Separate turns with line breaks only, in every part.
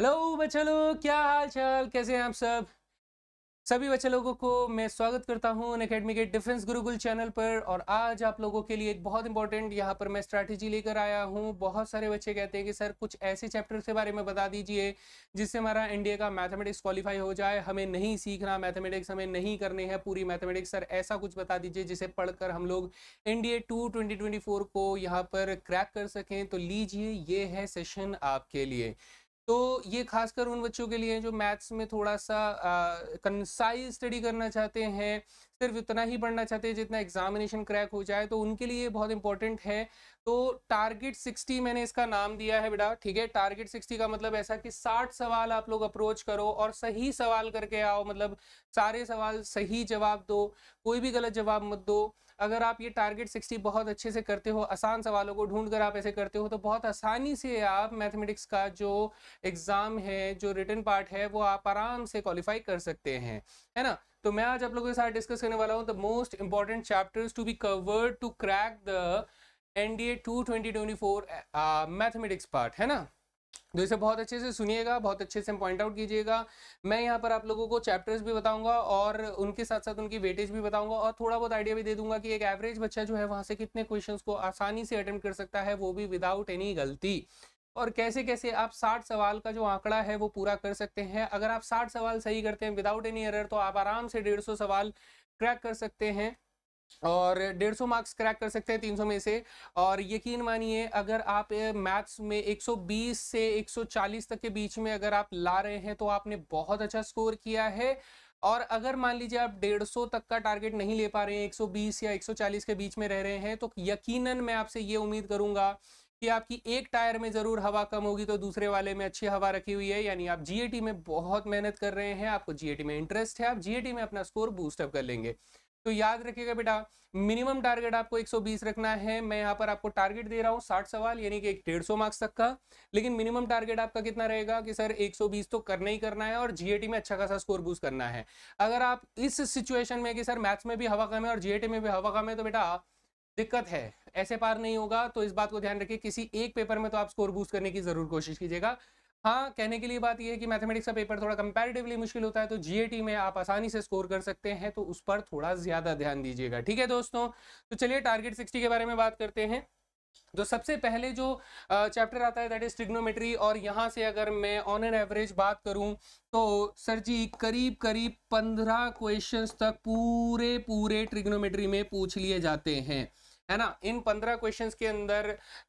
hello बच्चा लोग क्या हाल चाल कैसे हैं आप सब सभी बच्चे लोगों को मैं स्वागत करता हूं अकेडमी के डिफेंस गुरुकुल चैनल पर और आज आप लोगों के लिए एक बहुत इंपॉर्टेंट यहां पर मैं स्ट्रैटेजी लेकर आया हूं बहुत सारे बच्चे कहते हैं कि सर कुछ ऐसे चैप्टर के बारे में बता दीजिए जिससे हमारा इंडिया का मैथमेटिक्स क्वालिफाई हो जाए हमें नहीं सीखना मैथमेटिक्स हमें नहीं करने हैं पूरी मैथमेटिक्स सर ऐसा कुछ बता दीजिए जिसे पढ़कर हम लोग एनडीए टू ट्वेंटी को यहाँ पर क्रैक कर सकें तो लीजिए ये है सेशन आपके लिए तो ये खासकर उन बच्चों के लिए जो मैथ्स में थोड़ा सा कंसाइज स्टडी करना चाहते हैं सिर्फ इतना ही पढ़ना चाहते हैं जितना एग्जामिनेशन क्रैक हो जाए तो उनके लिए बहुत इंपॉर्टेंट है तो टारगेट 60 मैंने इसका नाम दिया है बेटा ठीक है टारगेट 60 का मतलब ऐसा कि 60 सवाल आप लोग अप्रोच करो और सही सवाल करके आओ मतलब सारे सवाल सही जवाब दो कोई भी गलत जवाब मत दो अगर आप ये टारगेट 60 बहुत अच्छे से करते हो आसान सवालों को ढूंढ कर आप ऐसे करते हो तो बहुत आसानी से आप मैथमेटिक्स का जो एग्ज़ाम है जो रिटर्न पार्ट है वो आप आराम से क्वालिफाई कर सकते हैं है ना तो मैं आज आप लोगों के साथ डिस्कस करने वाला हूँ the most important chapters to be covered to crack the N D A two twenty twenty four mathematics part है ना तो इसे बहुत अच्छे से सुनिएगा बहुत अच्छे से पॉइंट आउट कीजिएगा मैं यहाँ पर आप लोगों को चैप्टर्स भी बताऊंगा और उनके साथ साथ उनकी वेटेज भी बताऊंगा और थोड़ा बहुत आइडिया भी दे दूंगा कि एक एवरेज बच्चा जो है वहाँ से कितने क्वेश्चन को आसानी से अटेम्प्ट कर सकता है वो भी विदाउट एनी गलती और कैसे कैसे आप साठ सवाल का जो आंकड़ा है वो पूरा कर सकते हैं अगर आप साठ सवाल सही करते हैं विदाउट एनी एरर तो आप आराम से डेढ़ सवाल क्रैक कर सकते हैं और 150 मार्क्स क्रैक कर सकते हैं 300 में से और यकीन मानिए अगर आप मैथ्स में 120 से 140 तक के बीच में अगर आप ला रहे हैं तो आपने बहुत अच्छा स्कोर किया है और अगर मान लीजिए आप 150 तक का टारगेट नहीं ले पा रहे हैं 120 या 140 के बीच में रह रहे हैं तो यकीनन मैं आपसे ये उम्मीद करूंगा कि आपकी एक टायर में ज़रूर हवा कम होगी तो दूसरे वाले में अच्छी हवा रखी हुई है यानी आप जीएटी में बहुत मेहनत कर रहे हैं आपको जीएटी में इंटरेस्ट है आप जीएटी में अपना स्कोर बूस्टअप कर लेंगे तो याद रखिएगा बेटा मिनिमम टारगेट आपको 120 रखना है मैं यहाँ पर आपको टारगेट दे रहा हूँ 60 सवाल यानी कि एक डेढ़ सौ मार्क्स तक का लेकिन मिनिमम टारगेट आपका कितना रहेगा कि सर 120 तो करना ही करना है और जीएटी में अच्छा खासा स्कोर बूस्ट करना है अगर आप इस सिचुएशन में कि सर मैथ्स में भी हवा कम है और जीएटी में भी हवा कम है तो बेटा दिक्कत है ऐसे पार नहीं होगा तो इस बात को ध्यान रखिए किसी एक पेपर में तो आप स्कोर बूस्ट करने की जरूर कोशिश कीजिएगा हाँ कहने के लिए बात यह है कि मैथमेटिक्स का पेपर थोड़ा कंपैरेटिवली मुश्किल होता है तो जीएटी में आप आसानी से स्कोर कर सकते हैं तो उस पर थोड़ा ज़्यादा ध्यान दीजिएगा ठीक है दोस्तों तो चलिए टारगेट सिक्सटी के बारे में बात करते हैं तो सबसे पहले जो चैप्टर आता है दैट इज ट्रिग्नोमेट्री और यहाँ से अगर मैं ऑन एन एवरेज बात करूँ तो सर जी करीब करीब पंद्रह क्वेश्चंस तक पूरे पूरे ट्रिग्नोमेट्री में पूछ लिए जाते हैं है ना इन पंद्रह क्वेश्चंस के अंदर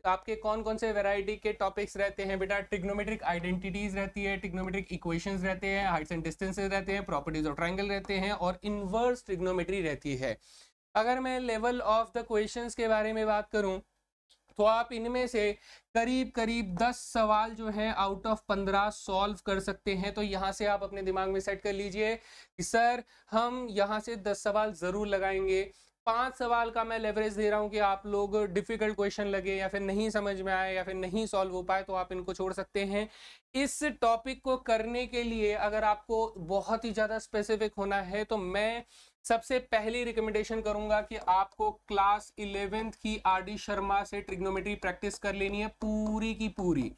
आपके कौन कौन से वैरायटी के टॉपिक्स रहते हैं बेटा टिग्नोमेट्रिक आइडेंटिटीज रहती है टिग्नोमेट्रिक इक्वेशंस रहते हैं हाइट्स एंड डिस्टेंसेस रहते हैं प्रॉपर्टीज और ट्राइंगल रहते हैं और इनवर्स टिग्नोमेट्री रहती है अगर मैं लेवल ऑफ द क्वेश्चन के बारे में बात करूँ तो आप इनमें से करीब करीब दस सवाल जो है आउट ऑफ पंद्रह सॉल्व कर सकते हैं तो यहाँ से आप अपने दिमाग में सेट कर लीजिए कि सर हम यहाँ से दस सवाल ज़रूर लगाएंगे पांच सवाल का मैं लेवरेज दे रहा हूँ कि आप लोग डिफिकल्ट क्वेश्चन लगे या फिर नहीं समझ में आए या फिर नहीं सॉल्व हो पाए तो आप इनको छोड़ सकते हैं इस टॉपिक को करने के लिए अगर आपको बहुत ही ज़्यादा स्पेसिफिक होना है तो मैं सबसे पहली रिकमेंडेशन करूंगा कि आपको क्लास इलेवेंथ की आर डी शर्मा से ट्रिग्नोमेट्री प्रैक्टिस कर लेनी है पूरी की पूरी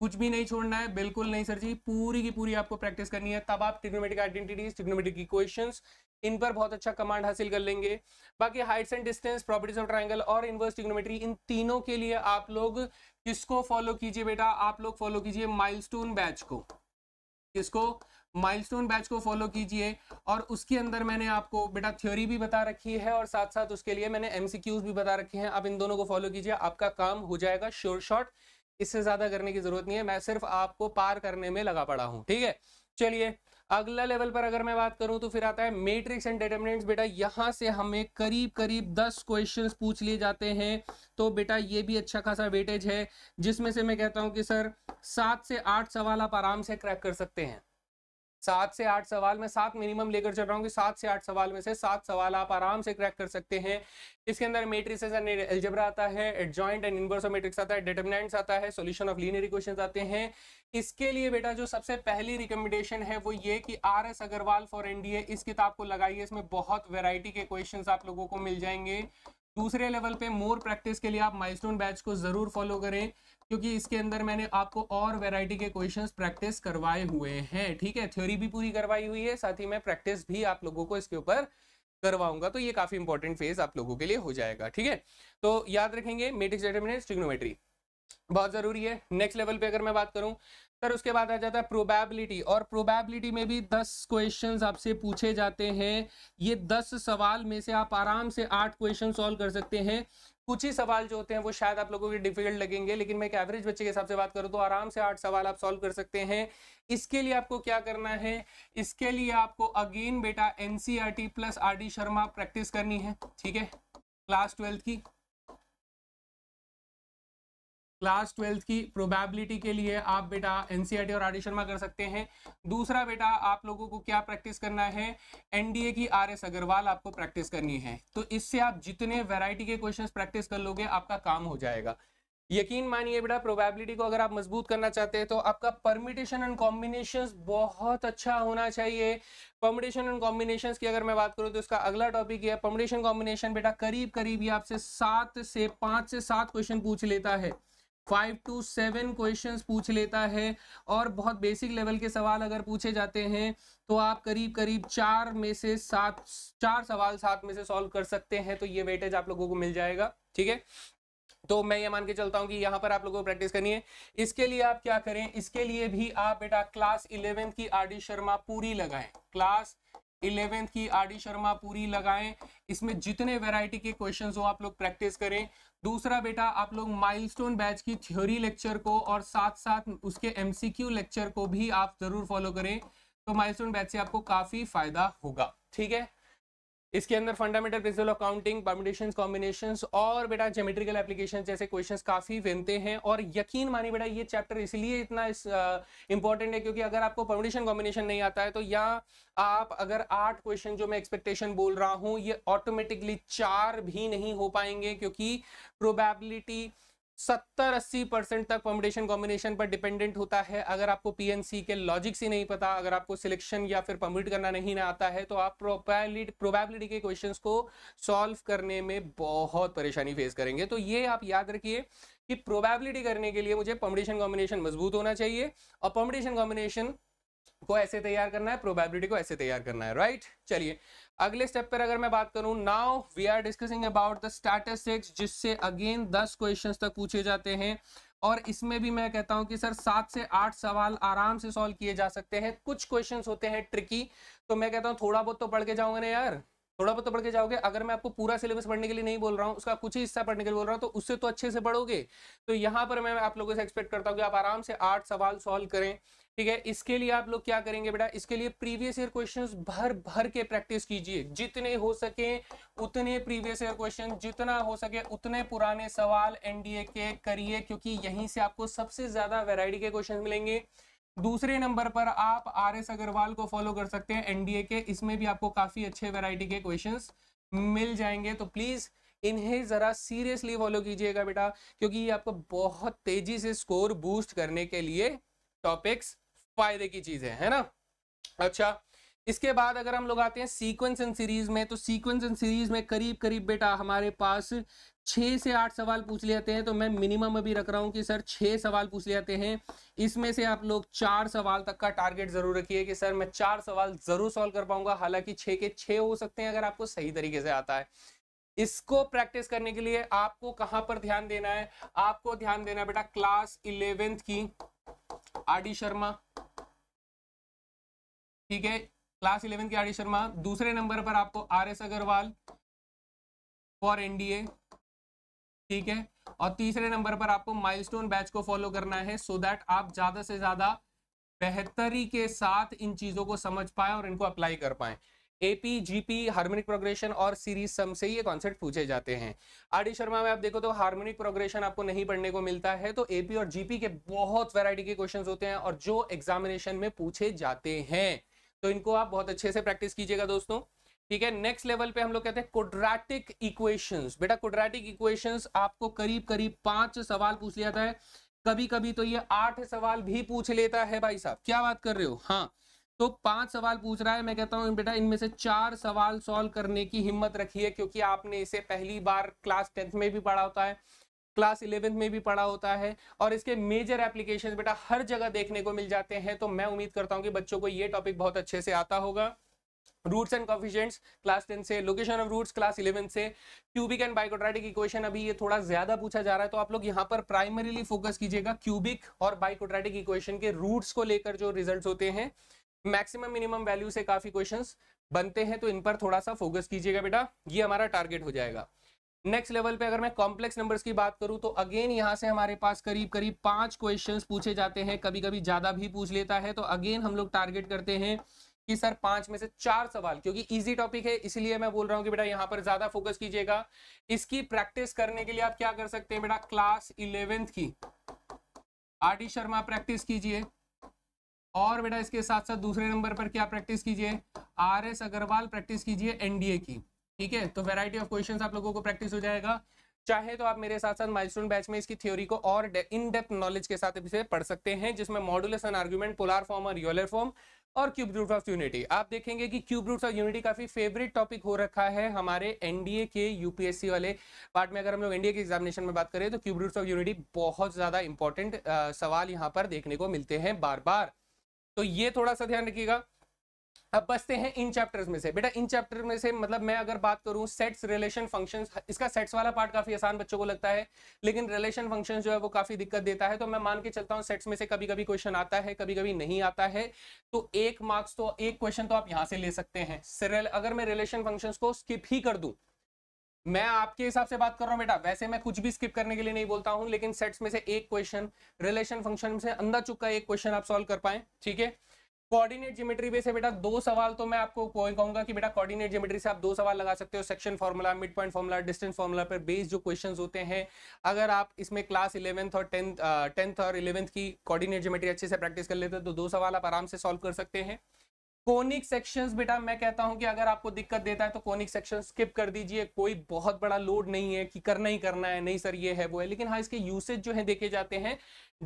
कुछ भी नहीं छोड़ना है बिल्कुल नहीं सर जी पूरी की पूरी आपको प्रैक्टिस करनी है तब आप ट्रिग्नोमेट्रिक आइडेंटिटीज ट्रिग्नोमेट्रिक इक्वेशंस इन पर बहुत अच्छा कमांड हासिल कर लेंगे बाकी heights and distance properties of triangle और इनवर्स टिग्नोमेट्री इन तीनों के लिए आप लोग किसको फॉलो कीजिए बेटा आप लोग फॉलो कीजिए माइलस्टोन बैच को किसको माइलस्टोन बैच को फॉलो कीजिए और उसके अंदर मैंने आपको बेटा थ्योरी भी बता रखी है और साथ साथ उसके लिए मैंने एमसीक्यूज भी बता रखे हैं आप इन दोनों को फॉलो कीजिए आपका काम हो जाएगा श्योर शॉर्ट इससे ज़्यादा करने की ज़रूरत नहीं है मैं सिर्फ आपको पार करने में लगा पड़ा हूँ ठीक है चलिए अगला लेवल पर अगर मैं बात करूं तो फिर आता है मैट्रिक्स एंड डिटरमिनेंट्स बेटा यहां से हमें करीब करीब दस क्वेश्चंस पूछ लिए जाते हैं तो बेटा ये भी अच्छा खासा वेटेज है जिसमें से मैं कहता हूं कि सर सात से आठ सवाल आप आराम से क्रैक कर सकते हैं सात से आठ सवाल मैं सात मिनिमम लेकर चल रहा हूँ कि सात से आठ सवाल में से सात सवाल आप आराम से क्रैक कर सकते हैं इसके अंदर मेट्रिसेस एंड एल्जेब्रा आता है एडजॉइंट एंड इनवर्स मेट्रिक्स आता है डिटर्मिनेंट्स आता है सॉल्यूशन ऑफ लीनियर इक्वेशंस आते हैं इसके लिए बेटा जो सबसे पहली रिकमेंडेशन है वो ये कि R S Agarwal for NDA इस किताब को लगाइए इसमें बहुत वेराइटी के क्वेश्चन आप लोगों को मिल जाएंगे दूसरे लेवल पे मोर प्रैक्टिस के लिए आप माइलस्टोन बैच को जरूर फॉलो करें क्योंकि इसके अंदर मैंने आपको और वैरायटी के क्वेश्चंस प्रैक्टिस करवाए हुए हैं ठीक है थ्योरी भी पूरी करवाई हुई है साथ ही मैं प्रैक्टिस भी आप लोगों को इसके ऊपर करवाऊंगा तो ये काफी इंपॉर्टेंट फेज आप लोगों के लिए हो जाएगा ठीक है तो याद रखेंगे मेटिक्स डिटर्मिनेंट ट्रिग्नोमेट्री बहुत ज़रूरी है नेक्स्ट लेवल पे अगर मैं बात करूं सर उसके बाद आ जाता है प्रोबेबिलिटी और प्रोबेबिलिटी में भी दस क्वेश्चंस आपसे पूछे जाते हैं ये दस सवाल में से आप आराम से आठ क्वेश्चन सॉल्व कर सकते हैं कुछ ही सवाल जो होते हैं वो शायद आप लोगों के डिफिकल्ट लगेंगे लेकिन मैं एक एवरेज बच्चे के हिसाब से बात करूँ तो आराम से आठ सवाल आप सॉल्व कर सकते हैं इसके लिए आपको क्या करना है इसके लिए आपको अगेन बेटा NCR plus R Sharma practice करनी है ठीक है क्लास ट्वेल्थ की क्लास ट्वेल्थ की प्रोबेबिलिटी के लिए आप बेटा एनसीईआरटी e और आर शर्मा कर सकते हैं दूसरा बेटा आप लोगों को क्या प्रैक्टिस करना है एनडीए की आर एस अग्रवाल आपको प्रैक्टिस करनी है तो इससे आप जितने वेराइटी के क्वेश्चंस प्रैक्टिस कर लोगे आपका काम हो जाएगा यकीन मानिए बेटा प्रोबेबिलिटी को अगर आप मजबूत करना चाहते हैं तो आपका परमिटेशन एंड कॉम्बिनेशन बहुत अच्छा होना चाहिए परमिटेशन एंड कॉम्बिनेशन की अगर मैं बात करूं तो इसका अगला टॉपिक है परमिटेशन कॉम्बिनेशन बेटा करीब करीब ये आपसे सात से पांच से सात क्वेश्चन पूछ लेता है फाइव टू सेवन क्वेश्चंस पूछ लेता है और बहुत बेसिक लेवल के सवाल अगर पूछे जाते हैं तो आप करीब करीब चार में से सात चार सवाल सात में से सॉल्व कर सकते हैं तो ये वेटेज आप लोगों को मिल जाएगा ठीक है तो मैं ये मान के चलता हूँ कि यहाँ पर आप लोगों को प्रैक्टिस करनी है इसके लिए आप क्या करें इसके लिए भी आप बेटा क्लास इलेवेंथ की आर डी शर्मा पूरी लगाएं क्लास इलेवेंथ की आर शर्मा पूरी लगाएं इसमें जितने वैरायटी के क्वेश्चन हो आप लोग प्रैक्टिस करें दूसरा बेटा आप लोग माइलस्टोन बैच की थ्योरी लेक्चर को और साथ साथ उसके एमसीक्यू लेक्चर को भी आप जरूर फॉलो करें तो माइलस्टोन बैच से आपको काफी फायदा होगा ठीक है इसके अंदर fundamental principle of counting combination combination और बेटा जेमेट्रिकल एप्लीकेशन जैसे क्वेश्चन काफी बनते हैं और यकीन मानिए बेटा ये चैप्टर इसलिए इतना इंपॉर्टेंट इस, है क्योंकि अगर आपको परमिटेशन कॉम्बिनेशन नहीं आता है तो या आप अगर आठ क्वेश्चन जो मैं एक्सपेक्टेशन बोल रहा हूँ ये ऑटोमेटिकली चार भी नहीं हो पाएंगे क्योंकि प्रोबेबिलिटी सत्तर अस्सी परसेंट तक परम्यूटेशन कॉम्बिनेशन पर डिपेंडेंट होता है अगर आपको पीएनसी के लॉजिक्स ही नहीं पता अगर आपको सिलेक्शन या फिर पम्बिट करना नहीं ना आता है तो आप प्रोबेबिलिटी प्रोबेबिलिटी के क्वेश्चंस को सॉल्व करने में बहुत परेशानी फेस करेंगे तो ये आप याद रखिए कि प्रोबेबिलिटी करने के लिए मुझे परम्यूटेशन कॉम्बिनेशन मजबूत होना चाहिए और परम्यूटेशन कॉम्बिनेशन को ऐसे तैयार करना है प्रोबेबिलिटी को ऐसे तैयार करना है राइट चलिए अगले स्टेप पर अगर मैं बात करूं now we are discussing about the statistics जिससे अगेन दस क्वेश्चंस तक पूछे जाते हैं और इसमें भी मैं कहता हूं कि सर सात से आठ सवाल आराम से सॉल्व किए जा सकते हैं कुछ क्वेश्चंस होते हैं ट्रिकी तो मैं कहता हूं थोड़ा बहुत तो पढ़ के जाऊंगा ना यार थोड़ा बहुत पढ़ तो के जाओगे अगर मैं आपको पूरा सिलेबस पढ़ने के लिए नहीं बोल रहा हूँ उसका कुछ ही हिस्सा पढ़ने के लिए बोल रहा हूँ तो उससे तो अच्छे से पढ़ोगे तो यहाँ पर मैं आप लोगों से एक्सपेक्ट करता हूँ कि आप आराम से आठ सवाल सॉल्व करें ठीक है इसके लिए आप लोग क्या करेंगे बेटा इसके लिए प्रीवियस ईयर क्वेश्चंस भर भर के प्रैक्टिस कीजिए जितने हो सके उतने प्रीवियस ईयर क्वेश्चन जितना हो सके उतने पुराने सवाल एनडीए के करिए क्योंकि यहीं से आपको सबसे ज्यादा वेराइटी के क्वेश्चन मिलेंगे दूसरे नंबर पर आप आर एस अग्रवाल को फॉलो कर सकते हैं एनडीए के इसमें भी आपको काफी अच्छे वेराइटी के क्वेश्चन मिल जाएंगे तो प्लीज इन्हें जरा सीरियसली फॉलो कीजिएगा बेटा क्योंकि ये आपको बहुत तेजी से स्कोर बूस्ट करने के लिए टॉपिक्स फायदे की चीजें है ना अच्छा इसके बाद अगर हम लोग आते हैं सीक्वेंस एंड सीरीज में तो सीक्वेंस एंड सीरीज में करीब करीब बेटा हमारे पास छः से आठ सवाल पूछ लेते हैं तो मैं मिनिमम अभी रख रहा हूं कि सर छः सवाल पूछ लेते हैं इसमें से आप लोग चार सवाल तक का टारगेट जरूर रखिए कि सर मैं चार सवाल जरूर सॉल्व कर पाऊंगा हालांकि छः के छः हो सकते हैं अगर आपको सही तरीके से आता है इसको प्रैक्टिस करने के लिए आपको कहाँ पर ध्यान देना है आपको ध्यान देना बेटा क्लास इलेवेंथ की आर शर्मा ठीक है क्लास इलेवन के आर शर्मा दूसरे नंबर पर आपको R S Agarwal for NDA ठीक है और तीसरे नंबर पर आपको माइलस्टोन बैच को फॉलो करना है सो so दैट आप ज्यादा से ज्यादा बेहतरी के साथ इन चीजों को समझ पाए और इनको अप्लाई कर पाए एपी जीपी हार्मोनिक प्रोग्रेशन और सीरीज सम से ये कॉन्सेप्ट पूछे जाते हैं आर शर्मा में आप देखो तो हार्मोनिक प्रोग्रेशन आपको नहीं पढ़ने को मिलता है तो एपी और जीपी के बहुत वैरायटी के क्वेश्चंस होते हैं और जो एग्जामिनेशन में पूछे जाते हैं तो इनको आप बहुत अच्छे से प्रैक्टिस कीजिएगा दोस्तों ठीक है नेक्स्ट लेवल पे हम लोग कहते हैं कोड्राटिक इक्वेशंस बेटा कोड्राटिक इक्वेशंस आपको करीब करीब पांच सवाल पूछ लिया है कभी कभी तो ये आठ सवाल भी पूछ लेता है भाई साहब क्या बात कर रहे हो हाँ तो पांच सवाल पूछ रहा है मैं कहता हूं बेटा इनमें से चार सवाल सॉल्व करने की हिम्मत रखिए क्योंकि आपने इसे पहली बार क्लास टेंथ में भी पढ़ा होता है क्लास इलेवेंथ में भी पढ़ा होता है और इसके मेजर एप्लीकेशन बेटा हर जगह देखने को मिल जाते हैं तो मैं उम्मीद करता हूँ कि बच्चों को ये टॉपिक बहुत अच्छे से आता होगा roots and coefficients class ten से location of roots class eleven से क्यूबिक एंड बाइकोट्राटिक इक्वेशन अभी ये थोड़ा ज्यादा पूछा जा रहा है तो आप लोग यहाँ पर प्राइमरीली फोकस कीजिएगा क्यूबिक और बाइकोट्राटिक इक्वेशन के रूट्स को लेकर जो रिजल्ट होते हैं मैक्सिमम मिनिमम वैल्यू से काफी क्वेश्चन बनते हैं तो इन पर थोड़ा सा फोकस कीजिएगा बेटा ये हमारा टारगेट हो जाएगा नेक्स्ट लेवल पे अगर मैं कॉम्प्लेक्स नंबर्स की बात करूं तो अगेन यहां से हमारे पास करीब करीब पांच क्वेश्चंस पूछे जाते हैं कभी कभी ज्यादा भी पूछ लेता है तो अगेन हम लोग टारगेट करते हैं कि सर पांच में से चार सवाल क्योंकि इजी टॉपिक है इसलिए मैं बोल रहा हूं कि बेटा यहां पर ज्यादा फोकस कीजिएगा इसकी प्रैक्टिस करने के लिए आप क्या कर सकते हैं बेटा क्लास इलेवेंथ की आर डी शर्मा प्रैक्टिस कीजिए और बेटा इसके साथ साथ दूसरे नंबर पर क्या प्रैक्टिस कीजिए आर एस अग्रवाल प्रैक्टिस कीजिए एनडीए की ठीक है तो वेराइटी ऑफ क्वेश्चन आप लोगों को प्रैक्टिस हो जाएगा चाहे तो आप मेरे साथ साथ माइलस्टोन बैच में इसकी थ्योरी को और इन डेप्थ नॉलेज के साथ इसे पढ़ सकते हैं जिसमें modulus and argument polar form और यूलर फॉर्म और क्यूब रूट ऑफ यूनिटी आप देखेंगे कि क्यूब रूट ऑफ यूनिटी काफी फेवरेट टॉपिक हो रखा है हमारे एनडीए के यूपीएससी वाले पार्ट में अगर हम लोग एनडीए के एग्जामिनेशन में बात करें तो क्यूब रूट ऑफ यूनिटी बहुत ज्यादा इंपॉर्टेंट सवाल यहाँ पर देखने को मिलते हैं बार बार तो ये थोड़ा सा ध्यान रखिएगा अब बचते हैं इन चैप्टर्स में से बेटा इन चैप्टर में से मतलब मैं अगर बात करूं सेट्स रिलेशन फंक्शंस इसका सेट्स वाला पार्ट काफी आसान बच्चों को लगता है लेकिन रिलेशन फंक्शंस जो है वो काफी दिक्कत देता है तो मैं मान के चलता हूं सेट्स में से कभी कभी क्वेश्चन आता है कभी कभी नहीं आता है तो एक मार्क्स तो एक क्वेश्चन तो आप यहां से ले सकते हैं अगर मैं रिलेशन फंक्शन को स्किप ही कर दू मैं आपके हिसाब से बात कर रहा हूँ बेटा वैसे मैं कुछ भी स्किप करने के लिए नहीं बोलता हूँ लेकिन सेट्स में से एक क्वेश्चन रिलेशन फंक्शन से अंदर का एक क्वेश्चन आप सॉल्व कर पाए ठीक है कोऑर्डिनेट ज्योमेट्री बेस है बेटा दो सवाल तो मैं आपको कहूंगा कि बेटा कोऑर्डिनेट ज्योमेट्री से आप दो सवाल लगा सकते हो section formula mid point formula distance formula पर बेस जो क्वेश्चंस होते हैं अगर आप इसमें क्लास इलेवंथ और टेंथ टेंथ और इलेवंथ की कोऑर्डिनेट ज्योमेट्री अच्छे से प्रैक्टिस कर लेते हो तो दो सवाल आप आराम से सॉल्व कर सकते हैं कोनिक सेक्शंस बेटा मैं कहता हूं कि अगर आपको दिक्कत देता है तो कोनिक सेक्शन स्किप कर दीजिए कोई बहुत बड़ा लोड नहीं है कि करना ही करना है नहीं सर ये है वो है लेकिन हाँ इसके यूसेज जो है देखे जाते हैं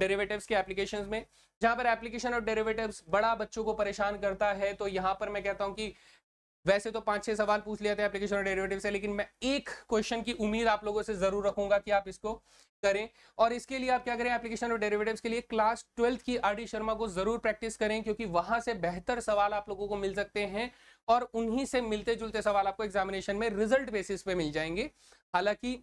डेरिवेटिव्स के एप्लीकेशन में जहां पर एप्लीकेशन और डेरिवेटिव्स बड़ा बच्चों को परेशान करता है तो यहाँ पर मैं कहता हूँ कि वैसे तो पांच छह सवाल पूछ लिया था एप्लीकेशन और डेरेवेटिव से लेकिन मैं एक क्वेश्चन की उम्मीद आप लोगों से जरूर रखूंगा कि आप इसको करें और इसके लिए आप क्या करें एप्लीकेशन और डेरिवेटिव्स के लिए क्लास ट्वेल्थ की आर डी शर्मा को जरूर प्रैक्टिस करें क्योंकि वहां से बेहतर सवाल आप लोगों को मिल सकते हैं और उन्हीं से मिलते जुलते सवाल आपको एग्जामिनेशन में रिजल्ट बेसिस पे मिल जाएंगे हालांकि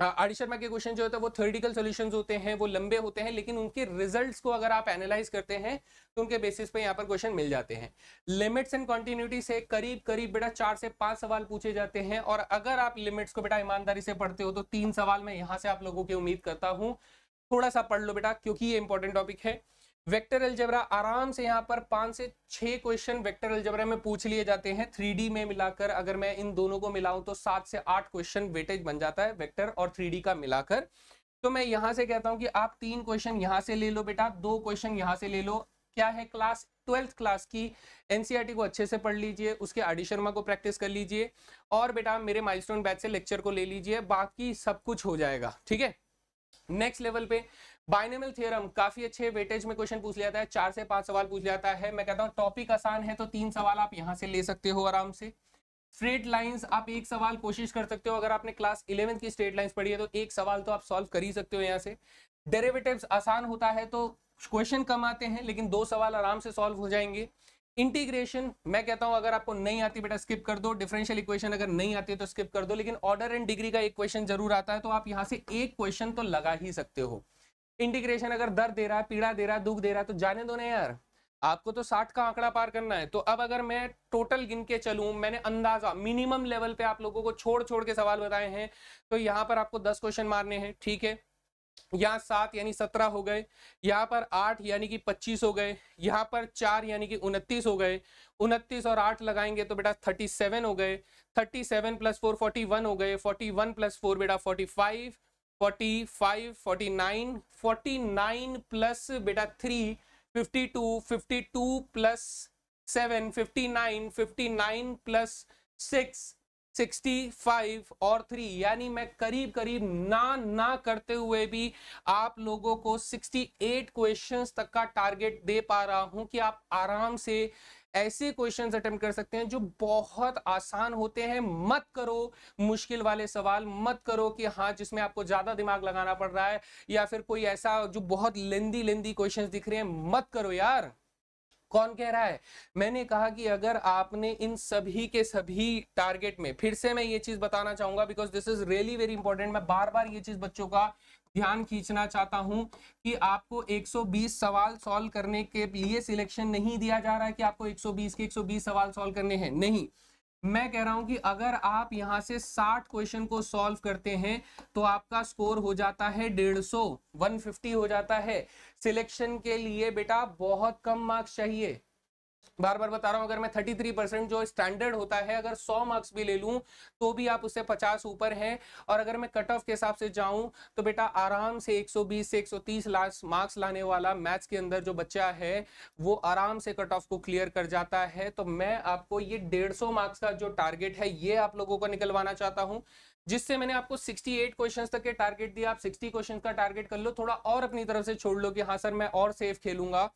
हाँ, आदि शर्मा के क्वेश्चन जो होते है तो वो थर्टिकल सोल्यूशन होते हैं वो लंबे होते हैं लेकिन उनके रिजल्ट्स को अगर आप एनालाइज करते हैं तो उनके बेसिस पे यहाँ पर क्वेश्चन मिल जाते हैं लिमिट्स एंड कॉन्टिन्यूटी से करीब करीब बेटा चार से पांच सवाल पूछे जाते हैं और अगर आप लिमिट्स को बेटा ईमानदारी से पढ़ते हो तो तीन सवाल मैं यहाँ से आप लोगों की उम्मीद करता हूँ थोड़ा सा पढ़ लो बेटा क्योंकि ये इंपॉर्टेंट टॉपिक है वेक्टर एल्जेब्रा आराम से यहाँ पर पांच से छह क्वेश्चन वेक्टर एल्जेब्रा में पूछ लिए जाते हैं थ्री में मिलाकर अगर मैं इन दोनों को मिलाऊं तो सात से आठ क्वेश्चन वेटेज बन जाता है वेक्टर और थ्री का मिलाकर तो मैं यहाँ से कहता हूँ कि आप तीन क्वेश्चन यहाँ से ले लो बेटा दो क्वेश्चन यहाँ से ले लो क्या है क्लास ट्वेल्थ क्लास की एनसीईआरटी को अच्छे से पढ़ लीजिए उसके आडी शर्मा को प्रैक्टिस कर लीजिए और बेटा मेरे माइलस्टोन बैच से लेक्चर को ले लीजिए बाकी सब कुछ हो जाएगा ठीक है नेक्स्ट लेवल पे बाइनेमल थ्योरम काफी अच्छे वेटेज में क्वेश्चन पूछ लिया जाता है चार से पांच सवाल पूछ लिया जाता है मैं कहता हूँ टॉपिक आसान है तो तीन सवाल आप यहाँ से ले सकते हो आराम से स्ट्रेट लाइंस आप एक सवाल कोशिश कर सकते हो अगर आपने क्लास इलेवेंथ की स्ट्रेट लाइंस पढ़ी है तो एक सवाल तो आप सॉल्व कर ही सकते हो यहाँ से डेरेवेटिव आसान होता है तो क्वेश्चन कम आते हैं लेकिन दो सवाल आराम से सॉल्व हो जाएंगे इंटीग्रेशन मैं कहता हूं अगर आपको नहीं आती बेटा स्किप कर दो डिफरेंशियल इक्वेशन अगर नहीं आती है तो स्किप कर दो लेकिन ऑर्डर एंड डिग्री का एक क्वेश्चन जरूर आता है तो आप यहां से एक क्वेश्चन तो लगा ही सकते हो इंटीग्रेशन अगर दर्द दे रहा है पीड़ा दे रहा है दुख दे रहा है तो जाने दो ना यार आपको तो साठ का आंकड़ा पार करना है तो अब अगर मैं टोटल गिन के चलू मैंने अंदाजा मिनिमम लेवल पे आप लोगों को छोड़ छोड़ के सवाल बताए हैं तो यहां पर आपको दस क्वेश्चन मारने हैं ठीक है यहाँ सात यानी सत्रह हो गए यहाँ पर आठ यानी कि पच्चीस हो गए यहाँ पर चार यानी कि उनतीस हो गए उनतीस और आठ लगाएंगे तो बेटा थर्टी सेवन हो गए thirty seven plus four forty one हो गए फोर्टी वन प्लस फोर बेटा forty five forty five forty nine forty nine plus बेटा three fifty two fifty two plus seven fifty nine fifty nine plus six 65 और 3 यानी मैं करीब करीब ना ना करते हुए भी आप लोगों को 68 क्वेश्चंस तक का टारगेट दे पा रहा हूं कि आप आराम से ऐसे क्वेश्चंस अटेम्प्ट कर सकते हैं जो बहुत आसान होते हैं मत करो मुश्किल वाले सवाल मत करो कि हाँ जिसमें आपको ज्यादा दिमाग लगाना पड़ रहा है या फिर कोई ऐसा जो बहुत लेंदी लेंदी क्वेश्चन दिख रहे हैं मत करो यार कौन कह रहा है मैंने कहा कि अगर आपने इन सभी के सभी टारगेट में फिर से मैं ये चीज बताना चाहूंगा because this is really very important मैं बार बार ये चीज बच्चों का ध्यान खींचना चाहता हूं कि आपको 120 सवाल सॉल्व करने के लिए सिलेक्शन नहीं दिया जा रहा है कि आपको 120 के 120 सवाल सॉल्व करने हैं नहीं मैं कह रहा हूं कि अगर आप यहां से 60 क्वेश्चन को सॉल्व करते हैं तो आपका स्कोर हो जाता है 150 150 हो जाता है सिलेक्शन के लिए बेटा बहुत कम मार्क्स चाहिए बार बार बता रहा हूं अगर मैं थ्री परसेंट जो स्टैंडर्ड होता है अगर सौ मार्क्स भी ले लूं तो भी आप उससे पचास ऊपर हैं और अगर मैं कट ऑफ के हिसाब से जाऊं तो बेटा आराम से एक सौ बीस से एक तीस लास्ट मार्क्स लाने वाला मैथ्स के अंदर जो बच्चा है वो आराम से कट ऑफ को क्लियर कर जाता है तो मैं आपको ये डेढ़ मार्क्स का जो टारगेट है ये आप लोगों को निकलवाना चाहता हूँ जिससे मैंने आपको 68 क्वेश्चंस तक के टारगेट दिया आप 60 क्वेश्चंस का टारगेट कर लो थोड़ा और अपनी तरफ से छोड़ लो कि हाँ सर मैं और सेफ खेलूंगा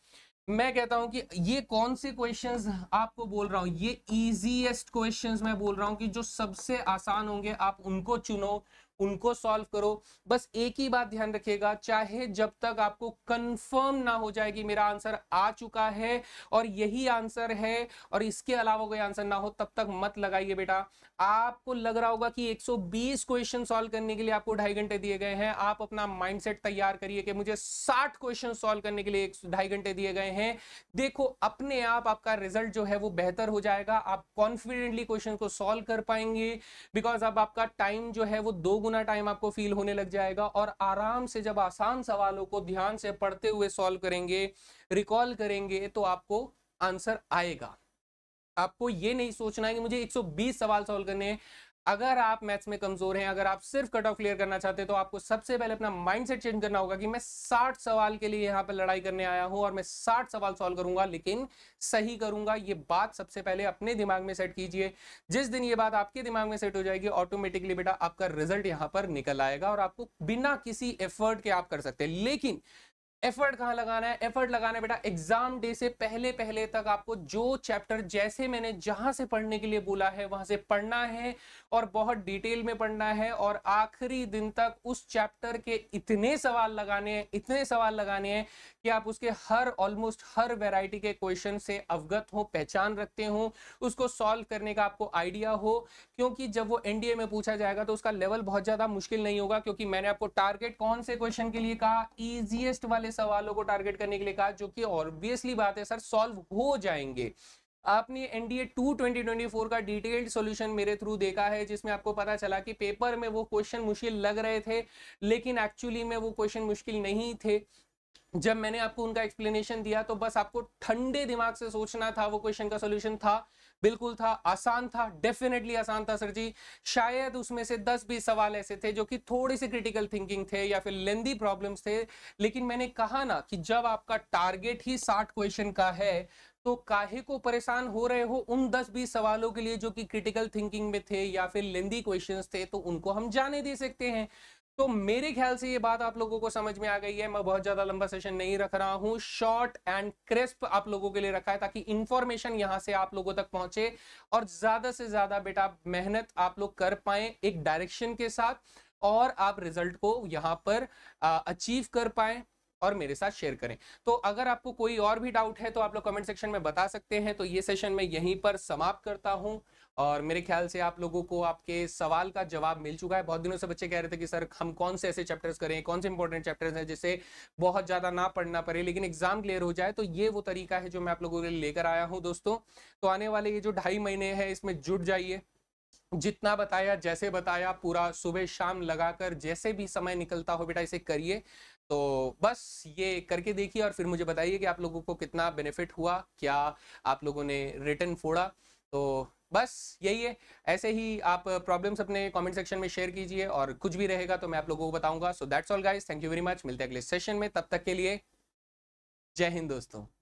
मैं कहता हूं कि ये कौन से क्वेश्चंस आपको बोल रहा हूं ये इजीएस्ट क्वेश्चंस मैं बोल रहा हूं कि जो सबसे आसान होंगे आप उनको चुनो उनको सॉल्व करो बस एक ही बात ध्यान रखिएगा चाहे जब तक आपको कंफर्म ना हो जाए कि मेरा आंसर आ चुका है और यही आंसर है और इसके अलावा कोई आंसर ना हो तब तक मत लगाइए बेटा आपको लग रहा होगा कि 120 क्वेश्चन सॉल्व करने के लिए आपको ढाई घंटे दिए गए हैं आप अपना माइंडसेट तैयार करिए कि मुझे 60 क्वेश्चन सॉल्व करने के लिए ढाई घंटे दिए गए हैं देखो अपने आप आपका रिजल्ट जो है वो बेहतर हो जाएगा आप कॉन्फिडेंटली क्वेश्चन को सॉल्व कर पाएंगे बिकॉज अब आपका टाइम जो है वो दो गुना टाइम आपको फील होने लग जाएगा और आराम से जब आसान सवालों को ध्यान से पढ़ते हुए सॉल्व करेंगे रिकॉल करेंगे तो आपको आंसर आएगा आपको ये नहीं सोचना है कि मुझे 120 सवाल सॉल्व करने हैं अगर आप मैथ्स में कमजोर हैं अगर आप सिर्फ कट ऑफ क्लियर करना चाहते हैं तो आपको सबसे पहले अपना माइंडसेट चेंज करना होगा कि मैं 60 सवाल के लिए यहां पर लड़ाई करने आया हूं और मैं 60 सवाल सॉल्व करूंगा लेकिन सही करूंगा ये बात सबसे पहले अपने दिमाग में सेट कीजिए जिस दिन ये बात आपके दिमाग में सेट हो जाएगी ऑटोमेटिकली बेटा आपका रिजल्ट यहाँ पर निकल आएगा और आपको बिना किसी एफर्ट के आप कर सकते हैं लेकिन एफर्ट कहाँ लगाना है एफर्ट लगाना है बेटा एग्जाम डे से पहले पहले तक आपको जो चैप्टर जैसे मैंने जहां से पढ़ने के लिए बोला है वहां से पढ़ना है और बहुत डिटेल में पढ़ना है और आखिरी दिन तक उस चैप्टर के इतने सवाल लगाने हैं इतने सवाल लगाने हैं कि आप उसके हर ऑलमोस्ट हर वैरायटी के क्वेश्चन से अवगत हो पहचान रखते हो उसको सॉल्व करने का आपको आइडिया हो क्योंकि जब वो एनडीए में पूछा जाएगा तो उसका लेवल बहुत ज्यादा मुश्किल नहीं होगा क्योंकि मैंने आपको टारगेट कौन से क्वेश्चन के लिए कहा इजिएस्ट वाले सवालों को टारगेट करने के लिए कहा जो कि ऑब्वियसली बात है सर सॉल्व हो जाएंगे आपने NDA two twenty twenty four का डिटेल्ड सॉल्यूशन मेरे थ्रू देखा है जिसमें आपको पता चला कि पेपर में वो क्वेश्चन मुश्किल लग रहे थे लेकिन एक्चुअली में वो क्वेश्चन मुश्किल नहीं थे जब मैंने आपको उनका एक्सप्लेनेशन दिया तो बस आपको ठंडे दिमाग से सोचना था वो क्वेश्चन का सोल्यूशन था बिल्कुल था आसान था डेफिनेटली आसान था सर जी शायद उसमें से 10 बीस सवाल ऐसे थे जो कि थोड़े से क्रिटिकल थिंकिंग थे या फिर लेंदी प्रॉब्लम्स थे लेकिन मैंने कहा ना कि जब आपका टारगेट ही 60 क्वेश्चन का है तो काहे को परेशान हो रहे हो उन 10-20 सवालों के लिए जो कि क्रिटिकल थिंकिंग में थे या फिर लेंदी क्वेश्चंस थे तो उनको हम जाने दे सकते हैं तो मेरे ख्याल से ये बात आप लोगों को समझ में आ गई है मैं बहुत ज्यादा लंबा सेशन नहीं रख रहा हूं शॉर्ट एंड क्रिस्प आप लोगों के लिए रखा है ताकि इंफॉर्मेशन यहां से आप लोगों तक पहुंचे और ज्यादा से ज्यादा बेटा मेहनत आप लोग कर पाए एक डायरेक्शन के साथ और आप रिजल्ट को यहां पर अचीव कर पाए और मेरे साथ शेयर करें तो अगर आपको कोई और भी डाउट है तो आप लोग कमेंट सेक्शन में बता सकते हैं तो ये सेशन में यहीं पर समाप्त करता हूं और मेरे ख्याल से आप लोगों को आपके सवाल का जवाब मिल चुका है बहुत दिनों से बच्चे कह रहे थे कि सर हम कौन से ऐसे चैप्टर्स करें कौन से इंपॉर्टेंट चैप्टर्स हैं जिसे बहुत ज़्यादा ना पढ़ना पड़े लेकिन एग्जाम क्लियर हो जाए तो ये वो तरीका है जो मैं आप लोगों के लिए लेकर आया हूँ दोस्तों तो आने वाले ये जो ढाई महीने हैं इसमें जुट जाइए जितना बताया जैसे बताया पूरा सुबह शाम लगाकर जैसे भी समय निकलता हो बेटा इसे करिए तो बस ये करके देखिए और फिर मुझे बताइए कि आप लोगों को कितना बेनिफिट हुआ क्या आप लोगों ने रिटर्न फोड़ा तो बस यही है ऐसे ही आप प्रॉब्लम्स अपने कमेंट सेक्शन में शेयर कीजिए और कुछ भी रहेगा तो मैं आप लोगों को बताऊंगा so that's all guys thank you very much मिलते हैं अगले सेशन में तब तक के लिए जय हिंद दोस्तों